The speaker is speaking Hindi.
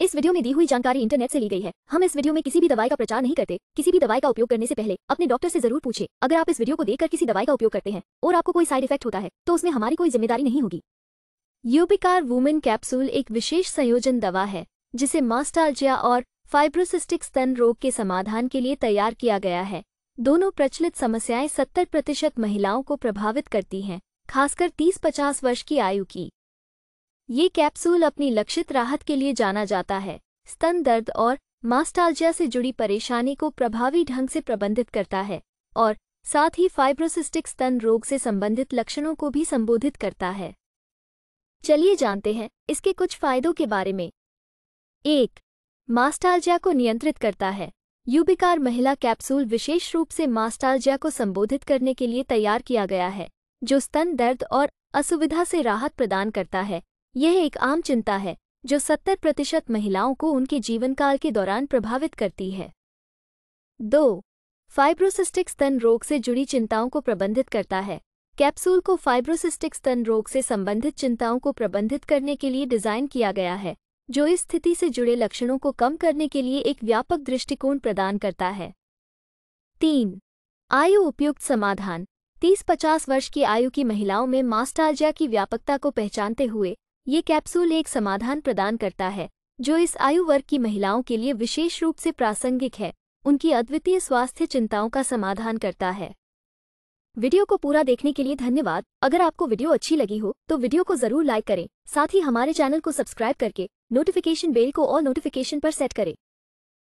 इस वीडियो में दी हुई जानकारी इंटरनेट से ली गई है हम इस वीडियो में किसी भी दवाई का प्रचार नहीं करते किसी भी दवाई का उपयोग करने से पहले अपने डॉक्टर से जरूर पूछे अगर आप इस वीडियो को देखकर किसी दवाई का उपयोग करते हैं और आपको कोई साइड इफेक्ट होता है तो उसमें हमारी कोई जिम्मेदारी नहीं होगी यूबिकार वुमेन कैप्सूल एक विशेष संयोजन दवा है जिसे मास्टाल्जिया और फाइब्रोसिस्टिक स्तन रोग के समाधान के लिए तैयार किया गया है दोनों प्रचलित समस्याएं सत्तर प्रतिशत महिलाओं को प्रभावित करती हैं खासकर तीस पचास वर्ष की आयु की ये कैप्सूल अपनी लक्षित राहत के लिए जाना जाता है स्तन दर्द और मास्टालजिया से जुड़ी परेशानी को प्रभावी ढंग से प्रबंधित करता है और साथ ही फाइब्रोसिस्टिक स्तन रोग से संबंधित लक्षणों को भी संबोधित करता है चलिए जानते हैं इसके कुछ फायदों के बारे में एक मास्टालजिया को नियंत्रित करता है यूबिकार महिला कैप्सूल विशेष रूप से मास्टालजिया को संबोधित करने के लिए तैयार किया गया है जो स्तन दर्द और असुविधा से राहत प्रदान करता है यह एक आम चिंता है जो 70 प्रतिशत महिलाओं को उनके जीवनकाल के दौरान प्रभावित करती है दो फाइब्रोसिस्टिक स्तन रोग से जुड़ी चिंताओं को प्रबंधित करता है कैप्सूल को फाइब्रोसिस्टिक स्तन रोग से संबंधित चिंताओं को प्रबंधित करने के लिए डिज़ाइन किया गया है जो इस स्थिति से जुड़े लक्षणों को कम करने के लिए एक व्यापक दृष्टिकोण प्रदान करता है तीन आयु उपयुक्त समाधान 30-50 वर्ष की आयु की महिलाओं में मास्टालजिया की व्यापकता को पहचानते हुए ये कैप्सूल एक समाधान प्रदान करता है जो इस आयु वर्ग की महिलाओं के लिए विशेष रूप से प्रासंगिक है उनकी अद्वितीय स्वास्थ्य चिंताओं का समाधान करता है वीडियो को पूरा देखने के लिए धन्यवाद अगर आपको वीडियो अच्छी लगी हो तो वीडियो को जरूर लाइक करें साथ ही हमारे चैनल को सब्सक्राइब करके नोटिफिकेशन बेल को और नोटिफिकेशन पर सेट करें